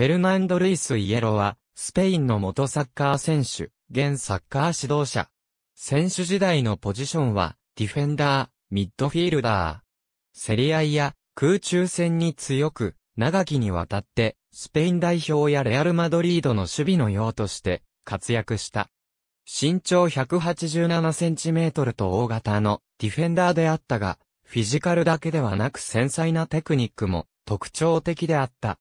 フェルナンド・ルイス・イエロは、スペインの元サッカー選手、現サッカー指導者。選手時代のポジションは、ディフェンダー、ミッドフィールダー。競り合いや空中戦に強く、長きにわたって、スペイン代表やレアル・マドリードの守備の用として活躍した。身長1 8 7センチメートルと大型のディフェンダーであったが、フィジカルだけではなく繊細なテクニックも特徴的であった。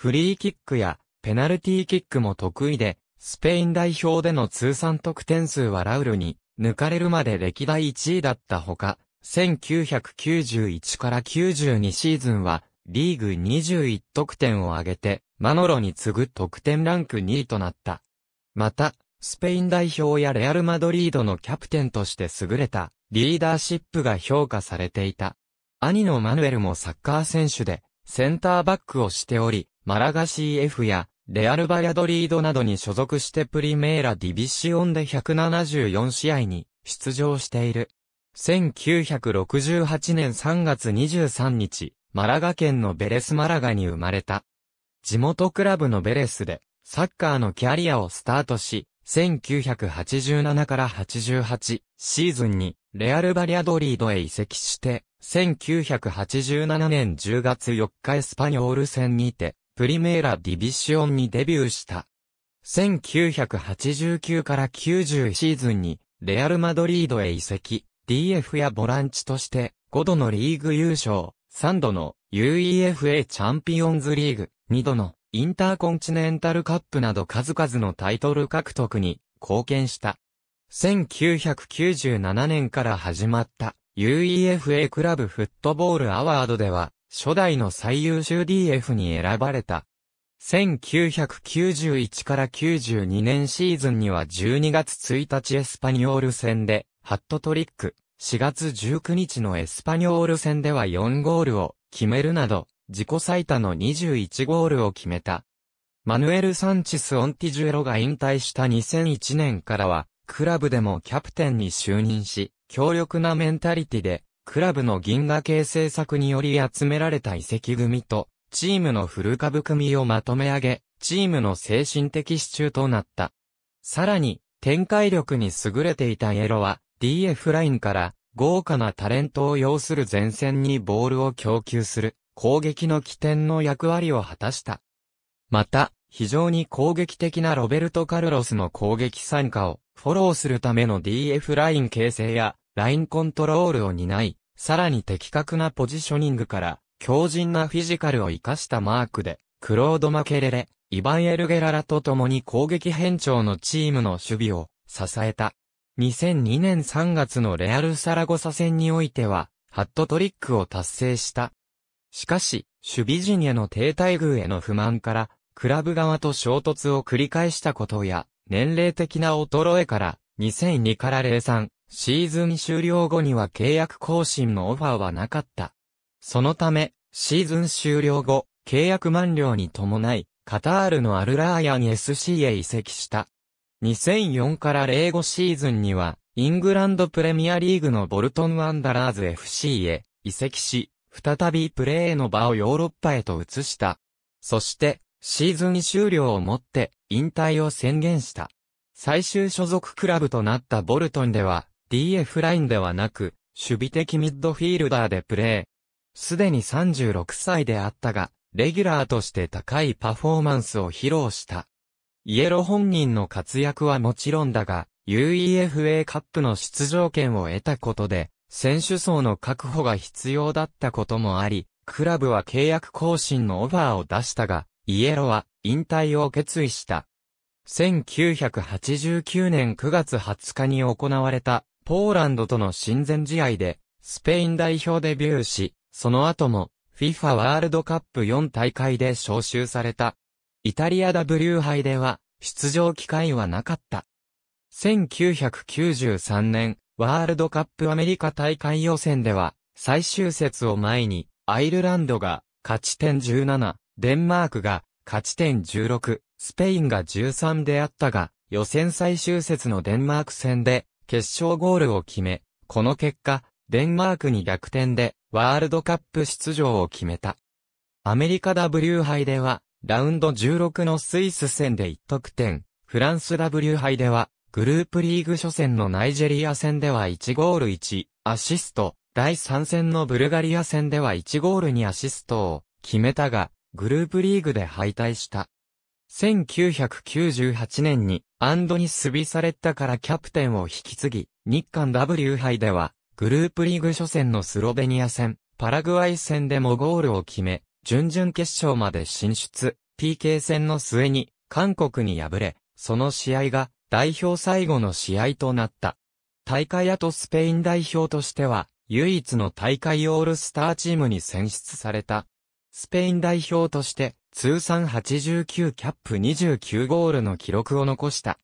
フリーキックやペナルティーキックも得意で、スペイン代表での通算得点数はラウルに抜かれるまで歴代1位だったほか、1991から92シーズンはリーグ21得点を挙げて、マノロに次ぐ得点ランク2位となった。また、スペイン代表やレアル・マドリードのキャプテンとして優れたリーダーシップが評価されていた。兄のマヌエルもサッカー選手で、センターバックをしており、マラガ CF やレアル・バリドリードなどに所属してプリメーラ・ディビシオンで174試合に出場している。1968年3月23日、マラガ県のベレス・マラガに生まれた。地元クラブのベレスで、サッカーのキャリアをスタートし、1987から88シーズンにレアル・バリアドリードへ移籍して、1987年10月4日エスパニョール戦にて、プリメーラ・ディビシオンにデビューした。1989から90シーズンに、レアル・マドリードへ移籍、DF やボランチとして、5度のリーグ優勝、3度の UEFA チャンピオンズリーグ、2度のインターコンチネンタルカップなど数々のタイトル獲得に貢献した。1997年から始まった UEFA クラブフットボールアワードでは初代の最優秀 DF に選ばれた。1991から92年シーズンには12月1日エスパニョール戦でハットトリック、4月19日のエスパニョール戦では4ゴールを決めるなど自己最多の21ゴールを決めた。マヌエル・サンチス・オンティジュエロが引退した2001年からは、クラブでもキャプテンに就任し、強力なメンタリティで、クラブの銀河系政策により集められた遺跡組と、チームの古株組をまとめ上げ、チームの精神的支柱となった。さらに、展開力に優れていたイエロは、DF ラインから、豪華なタレントを要する前線にボールを供給する、攻撃の起点の役割を果たした。また、非常に攻撃的なロベルト・カルロスの攻撃参加をフォローするための DF ライン形成やラインコントロールを担い、さらに的確なポジショニングから強靭なフィジカルを活かしたマークで、クロード・マケレレ、イヴァン・エルゲララと共に攻撃変調のチームの守備を支えた。2002年3月のレアル・サラゴサ戦においては、ハットトリックを達成した。しかし、守備陣への低待遇への不満から、クラブ側と衝突を繰り返したことや、年齢的な衰えから、2002から03、シーズン終了後には契約更新のオファーはなかった。そのため、シーズン終了後、契約満了に伴い、カタールのアルラーヤに SC へ移籍した。2004から05シーズンには、イングランドプレミアリーグのボルトンワンダラーズ FC へ移籍し、再びプレーの場をヨーロッパへと移した。そして、シーズン終了をもって引退を宣言した。最終所属クラブとなったボルトンでは DF ラインではなく守備的ミッドフィールダーでプレー。すでに36歳であったが、レギュラーとして高いパフォーマンスを披露した。イエロ本人の活躍はもちろんだが、UEFA カップの出場権を得たことで、選手層の確保が必要だったこともあり、クラブは契約更新のオファーを出したが、イエロは引退を決意した。1989年9月20日に行われたポーランドとの親善試合でスペイン代表デビューし、その後も FIFA ワールドカップ4大会で招集された。イタリア W 杯では出場機会はなかった。1993年ワールドカップアメリカ大会予選では最終節を前にアイルランドが勝ち点17、デンマークが勝ち点16、スペインが13であったが、予選最終節のデンマーク戦で決勝ゴールを決め、この結果、デンマークに逆転でワールドカップ出場を決めた。アメリカ W 杯では、ラウンド16のスイス戦で1得点、フランス W 杯では、グループリーグ初戦のナイジェリア戦では1ゴール1、アシスト、第3戦のブルガリア戦では1ゴールにアシストを決めたが、グループリーグで敗退した。1998年にアンドにスビサレッタからキャプテンを引き継ぎ、日韓 W 杯では、グループリーグ初戦のスロベニア戦、パラグアイ戦でもゴールを決め、準々決勝まで進出、PK 戦の末に韓国に敗れ、その試合が代表最後の試合となった。大会後スペイン代表としては、唯一の大会オールスターチームに選出された。スペイン代表として通算89キャップ29ゴールの記録を残した。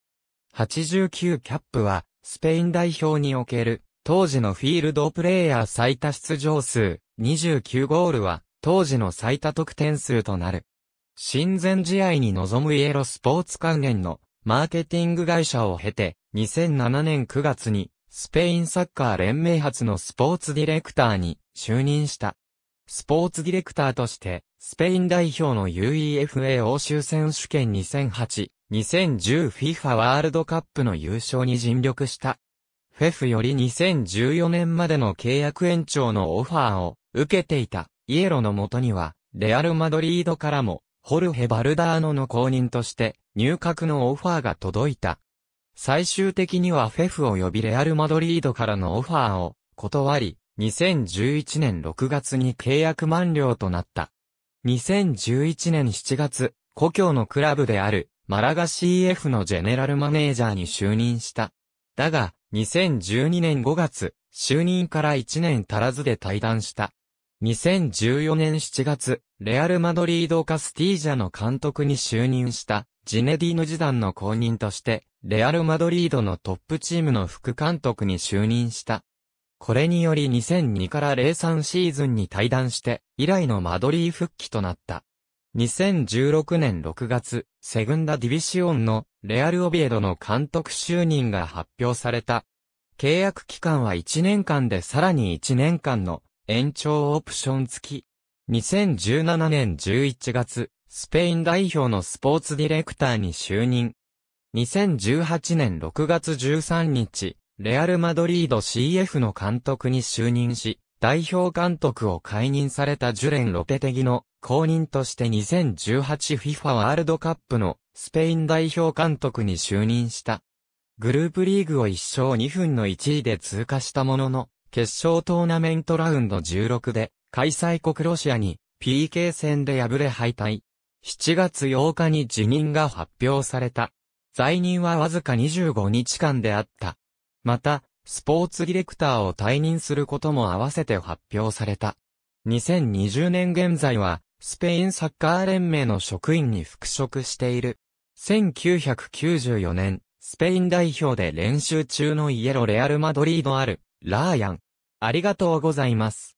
89キャップはスペイン代表における当時のフィールドプレイヤー最多出場数29ゴールは当時の最多得点数となる。親善試合に臨むイエロスポーツ関連のマーケティング会社を経て2007年9月にスペインサッカー連盟発のスポーツディレクターに就任した。スポーツディレクターとして、スペイン代表の UEFA 欧州選手権2008、2010 FIFA ワールドカップの優勝に尽力した。フェフより2014年までの契約延長のオファーを受けていたイエロのもとには、レアル・マドリードからも、ホルヘ・バルダーノの公認として入閣のオファーが届いた。最終的にはフェフを呼びレアル・マドリードからのオファーを断り、2011年6月に契約満了となった。2011年7月、故郷のクラブである、マラガ CF のジェネラルマネージャーに就任した。だが、2012年5月、就任から1年足らずで退団した。2014年7月、レアル・マドリード・カスティージャの監督に就任した、ジネディーヌ時代の後任として、レアル・マドリードのトップチームの副監督に就任した。これにより2002から03シーズンに退団して、以来のマドリー復帰となった。2016年6月、セグンダディビシオンのレアルオビエドの監督就任が発表された。契約期間は1年間でさらに1年間の延長オプション付き。2017年11月、スペイン代表のスポーツディレクターに就任。2018年6月13日、レアル・マドリード CF の監督に就任し、代表監督を解任されたジュレン・ロペテギの後任として 2018FIFA ワールドカップのスペイン代表監督に就任した。グループリーグを1勝2分の1位で通過したものの、決勝トーナメントラウンド16で開催国ロシアに PK 戦で敗れ敗退。7月8日に辞任が発表された。在任はわずか25日間であった。また、スポーツディレクターを退任することも合わせて発表された。2020年現在は、スペインサッカー連盟の職員に復職している。1994年、スペイン代表で練習中のイエロレアルマドリードある、ラーヤン。ありがとうございます。